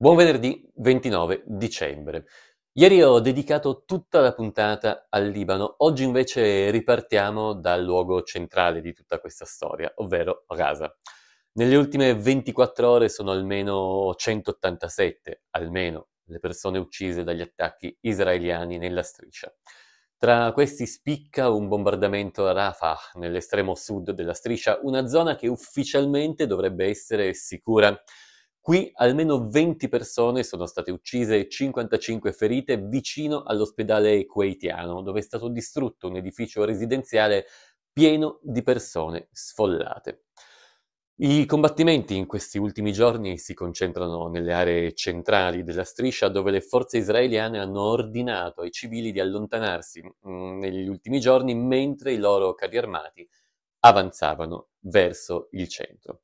Buon venerdì 29 dicembre. Ieri ho dedicato tutta la puntata al Libano, oggi invece ripartiamo dal luogo centrale di tutta questa storia, ovvero Gaza. Nelle ultime 24 ore sono almeno 187, almeno, le persone uccise dagli attacchi israeliani nella striscia. Tra questi spicca un bombardamento a Rafah, nell'estremo sud della striscia, una zona che ufficialmente dovrebbe essere sicura Qui almeno 20 persone sono state uccise e 55 ferite vicino all'ospedale kuwaitiano, dove è stato distrutto un edificio residenziale pieno di persone sfollate. I combattimenti in questi ultimi giorni si concentrano nelle aree centrali della striscia dove le forze israeliane hanno ordinato ai civili di allontanarsi mm, negli ultimi giorni mentre i loro carri armati avanzavano verso il centro.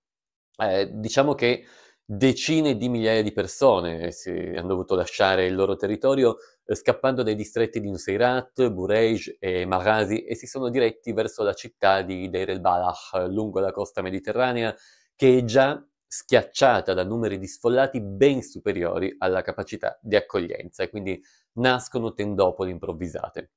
Eh, diciamo che decine di migliaia di persone eh, hanno dovuto lasciare il loro territorio eh, scappando dai distretti di Nusayrat, Burej e Marasi e si sono diretti verso la città di Deir el balah lungo la costa mediterranea che è già schiacciata da numeri di sfollati ben superiori alla capacità di accoglienza e quindi nascono tendopoli improvvisate.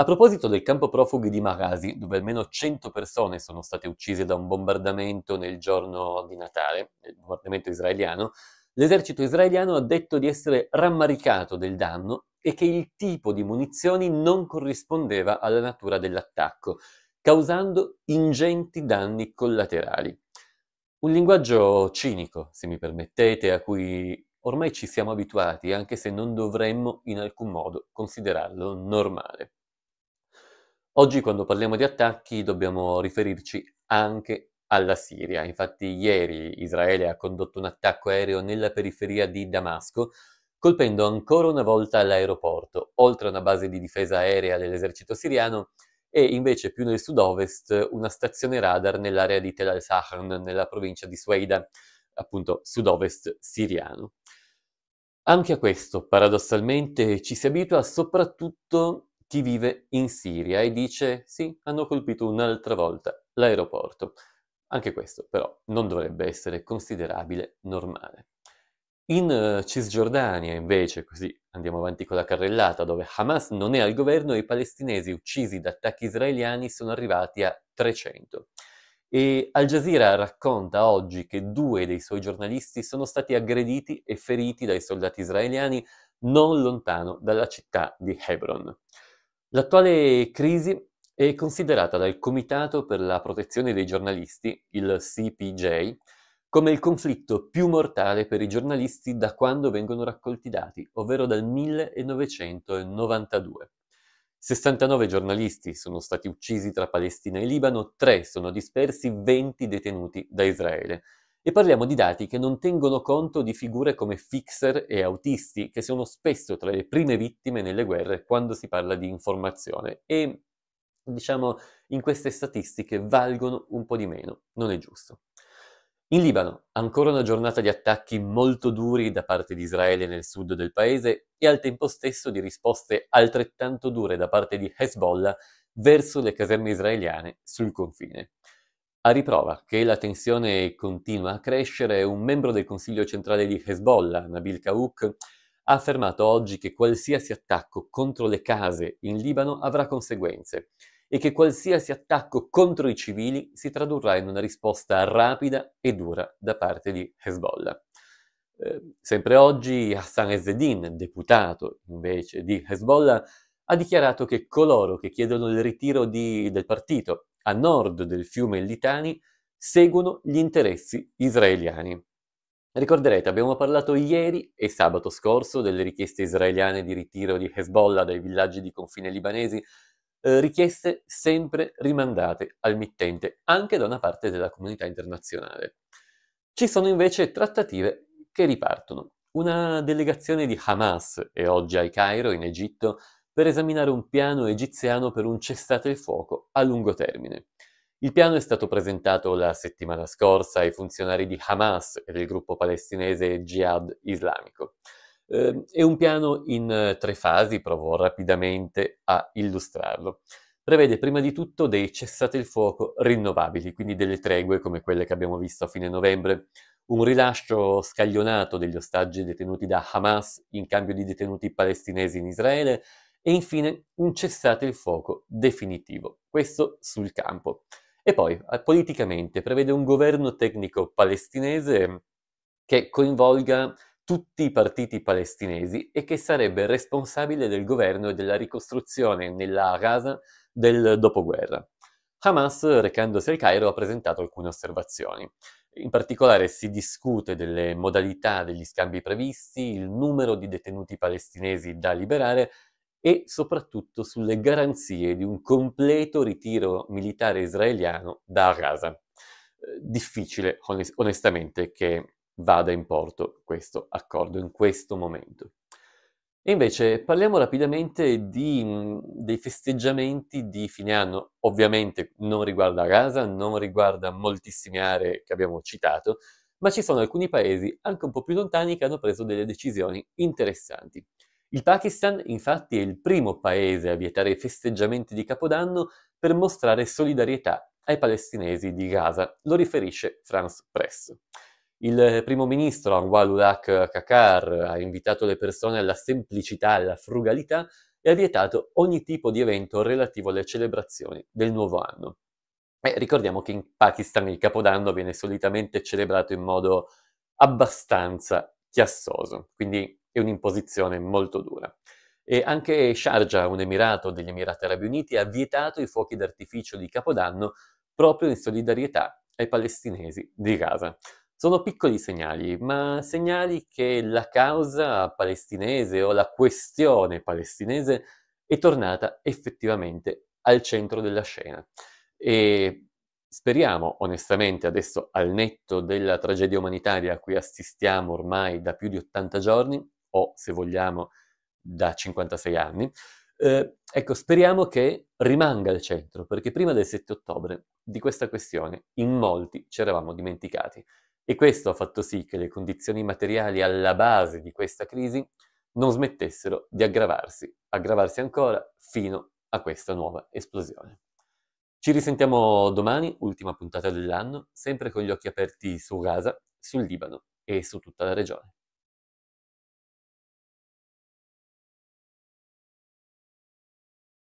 A proposito del campo profughi di Magasi, dove almeno 100 persone sono state uccise da un bombardamento nel giorno di Natale, il bombardamento israeliano, l'esercito israeliano ha detto di essere rammaricato del danno e che il tipo di munizioni non corrispondeva alla natura dell'attacco, causando ingenti danni collaterali. Un linguaggio cinico, se mi permettete, a cui ormai ci siamo abituati, anche se non dovremmo in alcun modo considerarlo normale. Oggi quando parliamo di attacchi dobbiamo riferirci anche alla Siria. Infatti ieri Israele ha condotto un attacco aereo nella periferia di Damasco, colpendo ancora una volta l'aeroporto, oltre a una base di difesa aerea dell'esercito siriano e invece più nel sud-ovest una stazione radar nell'area di Tel al sahran nella provincia di Sueida, appunto sud-ovest siriano. Anche a questo, paradossalmente, ci si abitua soprattutto chi vive in Siria e dice sì, hanno colpito un'altra volta l'aeroporto. Anche questo però non dovrebbe essere considerabile normale. In eh, Cisgiordania, invece, così andiamo avanti con la carrellata, dove Hamas non è al governo e i palestinesi uccisi da attacchi israeliani sono arrivati a 300. E Al Jazeera racconta oggi che due dei suoi giornalisti sono stati aggrediti e feriti dai soldati israeliani non lontano dalla città di Hebron. L'attuale crisi è considerata dal Comitato per la protezione dei giornalisti, il CPJ, come il conflitto più mortale per i giornalisti da quando vengono raccolti i dati, ovvero dal 1992. 69 giornalisti sono stati uccisi tra Palestina e Libano, 3 sono dispersi, 20 detenuti da Israele. E parliamo di dati che non tengono conto di figure come fixer e autisti, che sono spesso tra le prime vittime nelle guerre quando si parla di informazione e, diciamo, in queste statistiche valgono un po' di meno, non è giusto. In Libano, ancora una giornata di attacchi molto duri da parte di Israele nel sud del paese e al tempo stesso di risposte altrettanto dure da parte di Hezbollah verso le caserme israeliane sul confine. A riprova che la tensione continua a crescere, un membro del Consiglio centrale di Hezbollah, Nabil Kauk, ha affermato oggi che qualsiasi attacco contro le case in Libano avrà conseguenze e che qualsiasi attacco contro i civili si tradurrà in una risposta rapida e dura da parte di Hezbollah. Eh, sempre oggi Hassan Ezzedin, deputato invece di Hezbollah, ha dichiarato che coloro che chiedono il ritiro di, del partito a nord del fiume Litani seguono gli interessi israeliani. Ricorderete, abbiamo parlato ieri e sabato scorso delle richieste israeliane di ritiro di Hezbollah dai villaggi di confine libanesi, eh, richieste sempre rimandate al mittente, anche da una parte della comunità internazionale. Ci sono invece trattative che ripartono. Una delegazione di Hamas è oggi al Cairo, in Egitto, per esaminare un piano egiziano per un cessate il fuoco a lungo termine. Il piano è stato presentato la settimana scorsa ai funzionari di Hamas e del gruppo palestinese Jihad Islamico. Eh, è un piano in eh, tre fasi, provo rapidamente a illustrarlo. Prevede prima di tutto dei cessate il fuoco rinnovabili, quindi delle tregue come quelle che abbiamo visto a fine novembre, un rilascio scaglionato degli ostaggi detenuti da Hamas in cambio di detenuti palestinesi in Israele e infine un cessate il fuoco definitivo, questo sul campo. E poi, eh, politicamente, prevede un governo tecnico palestinese che coinvolga tutti i partiti palestinesi e che sarebbe responsabile del governo e della ricostruzione nella Gaza del dopoguerra. Hamas, recandosi al Cairo, ha presentato alcune osservazioni. In particolare si discute delle modalità degli scambi previsti, il numero di detenuti palestinesi da liberare e soprattutto sulle garanzie di un completo ritiro militare israeliano da Gaza. Eh, difficile, onestamente, che vada in porto questo accordo in questo momento. E invece parliamo rapidamente di, mm, dei festeggiamenti di fine anno. Ovviamente non riguarda Gaza, non riguarda moltissime aree che abbiamo citato, ma ci sono alcuni paesi, anche un po' più lontani, che hanno preso delle decisioni interessanti. Il Pakistan infatti è il primo paese a vietare i festeggiamenti di Capodanno per mostrare solidarietà ai palestinesi di Gaza, lo riferisce France Press. Il primo ministro Anwar Ulak Kakar ha invitato le persone alla semplicità e alla frugalità e ha vietato ogni tipo di evento relativo alle celebrazioni del nuovo anno. E ricordiamo che in Pakistan il Capodanno viene solitamente celebrato in modo abbastanza chiassoso, quindi e un'imposizione molto dura. E anche Sharjah, un emirato degli Emirati Arabi Uniti, ha vietato i fuochi d'artificio di Capodanno proprio in solidarietà ai palestinesi di Gaza. Sono piccoli segnali, ma segnali che la causa palestinese o la questione palestinese è tornata effettivamente al centro della scena. E speriamo, onestamente, adesso al netto della tragedia umanitaria a cui assistiamo ormai da più di 80 giorni, o se vogliamo da 56 anni, eh, ecco, speriamo che rimanga al centro, perché prima del 7 ottobre di questa questione in molti ci eravamo dimenticati e questo ha fatto sì che le condizioni materiali alla base di questa crisi non smettessero di aggravarsi, aggravarsi ancora fino a questa nuova esplosione. Ci risentiamo domani, ultima puntata dell'anno, sempre con gli occhi aperti su Gaza, sul Libano e su tutta la regione.